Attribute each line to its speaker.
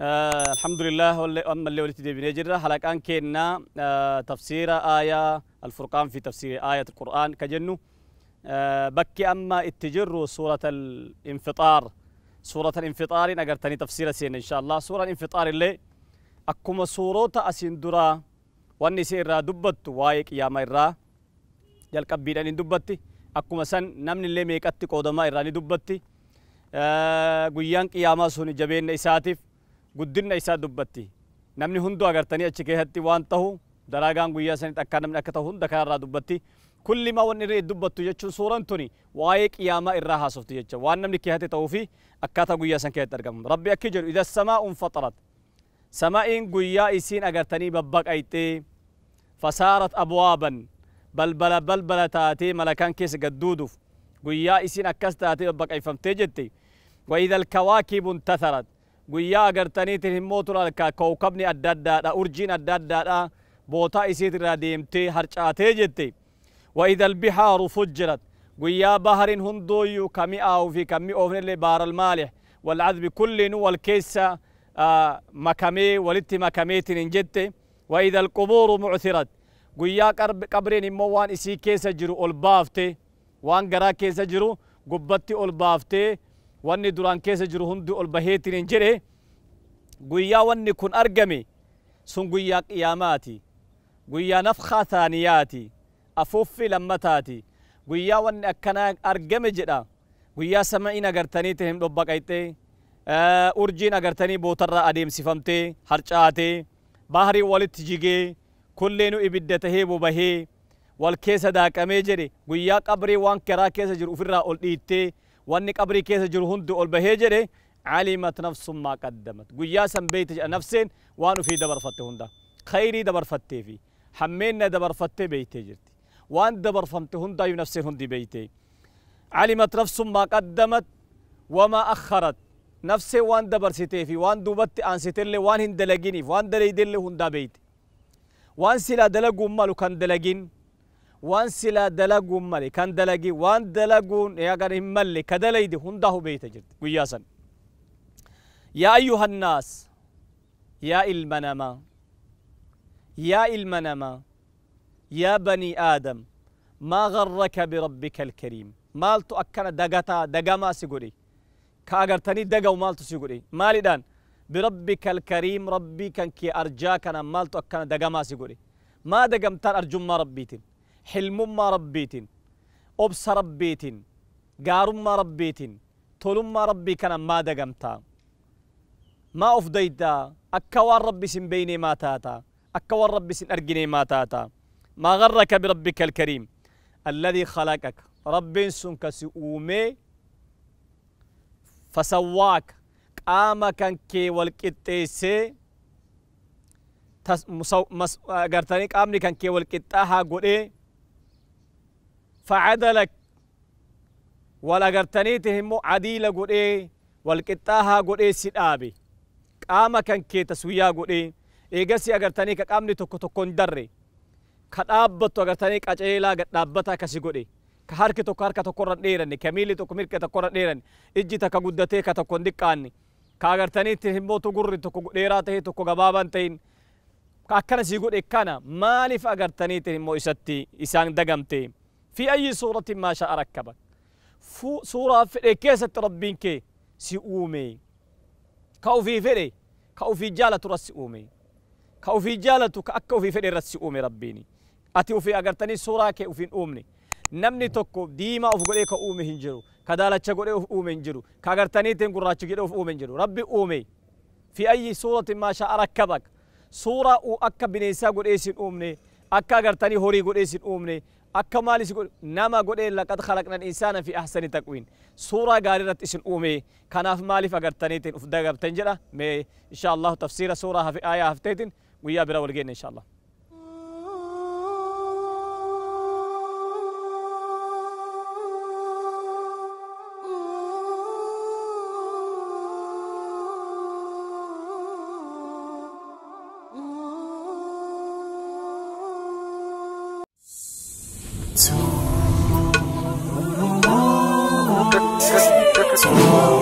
Speaker 1: آه، الحمد لله أما اللي ولدت بنجرة حلق أن كنا آه، تفسير آية الفرقان في تفسير آية القرآن كجنو آه، بكي أما اتجر سورة الانفطار سورة الانفطار نقر تاني تفسير سين إن شاء الله سورة الانفطار اللي أكما سورة أسين درا واني سيرا دبت وايك يا ميرا جل كبيرا دبتي أكما سن نمن اللي ميكتي قودما إراني دبتي قيان قياما سوني جبين إساتف guddinna isaa dubbatti namni hundu agartanii achi keessatti waan tahu dalagaan guyyaa sanit akka namni akka tahu hunda kanarraa dubbatti kulli ma wanni irra dubbattu jechuun suuraan tuni waa'ee qiyaamaa irraa haasoftu jecha waan namni keehate ta'uu fi akkaataa guyyaa san keessatti argamu rabbi akki jedhu ida samaa'uun faxarat sama'iin guyyaa isiin agartanii babbaqayxee fasaarat abwaaban balbala balbala taatee malakaan keessa gadduuduuf guyyaa isiin akkas taatee babbaqayfamtee jette وإذا الكواكب انتثرت guyyaa agartaniitiin himmootu alkaa kookabni adda addaadha urjiin adda addaadha bootaa isiit irraa deemtee harcaatee jette وإذا البحار فجرت ويا بحر هندوي كمي أو في كمي أوفن اللي بار المالح والعذب كل نو والكيسة آه مكامي ولت مكاميت نجت وإذا القبور معثرت ويا قرب قبرين موان إسي كيسة جرو البافتي وان قرا كيسة جرو قبتي البافتي wanni duraan keessa jiru hundi ol baheetiin hin jedhe guyyaa wanni kun argame sun guyyaa qiyaamaati guyyaa nafkaa taaniyaati afuuffii lammataati guyyaa wanni akkanaa argame jedha guyyaa sama'iin agartanii tahim dhobba qayxee urjiin agartanii bootarraa adeemsifamtee harcaatee bahariin walitti jigee kulleenu ibidda tahee bobahee wal keessa daaqamee jedhe guyyaa qabrii waan karaa keessa jiru ofirraa ol dhiittee واني قبري كيس جرو هند اول بهجره علمت نفس ما قدمت قويا سن بيت نفسين وانو في دبر فتي هندا خيري دبر فتي في حمينا دبر فتي بيت جرتي وان دبر فمت هندا نفسين هندي بيتي علمت نفس ما قدمت وما اخرت نفسي وان دبر سيتي في وان دوبت ان سيتلي وان هندلجيني وان دليدلي هندا بيت وان سلا دلجو مالو كان دلجيني وان سلا دلقون مالي كان دلقي وان دلقون مالي ملي دي هنده بيت جرد قياسا يا أيها الناس يا المنما يا المنما يا بني آدم ما غرك بربك الكريم مال تؤكنا دقتا دقما سيقولي كأغر تاني دقا ومالتو سيقولي مالي دان بربك الكريم ربي كان كي أرجاك أنا مال تؤكنا دقما سيقولي ما دقمتان أرجو ما ربيتين حلمما ربيت أبس ربيتين قارما ربيتين تولما ربي كان ما دقمتا ما أفضيتا أكوان ربي سن بيني ما تاتا أكوان ربي سن أرقني ما تاتا ما غرك بربك الكريم الذي خلقك رب سنك سؤومي فسواك قام كان كي والكتيسي مسو مس قرتني قام كان كي والكتاها قولي فعدلك والأجرتني تهمو عديلة قد إيه والقطاها قد إيه سدابي قاما كان كي تسويا قد إيه إيجاسي أجرتني كقامني تكو تكون دري كدابتو أجرتني كأجيلا كدابتا كسي قد إيه كهارك تكو هارك تكو رديرني كميلي تكو ميرك تكو رديرني إجي تكو قدتي كتكو ندقاني كأجرتني تهمو تقرر تكو قديراته تكو قبابا تين akkana sii godhe kana maaliif agartanii مو isatti إسان dagamte في أي صورة ما شاء ركبك فو صورة في كيسة ربين كي سيؤومي كاو في فري كاو في جالة رسيؤومي كاو في جالة كأكو في فري رسيؤومي ربيني أتي في أغرتني صورة كي وفي أمني نمني توكو ديما أوف قولي كأومي هنجرو كدالة تقولي أوف أومي هنجرو كأغرتني تنقل راتش قولي أوف أومي هنجرو ربي أومي في أي صورة ما شاء ركبك صورة أكبر نيسا قولي أومني akka agartanii horii godhee sin uumne akka maal isin nama godhee laqad khalaqnan insaana fi ahsani taqwiin suuraa gaarii irratti isin uume kanaaf maaliif agartaniitiin uf dagabtan jedha mee insha allahu tafsiira suuraa ayaa hafteetiin guyyaa bira walgeenna insha allah Two. Two.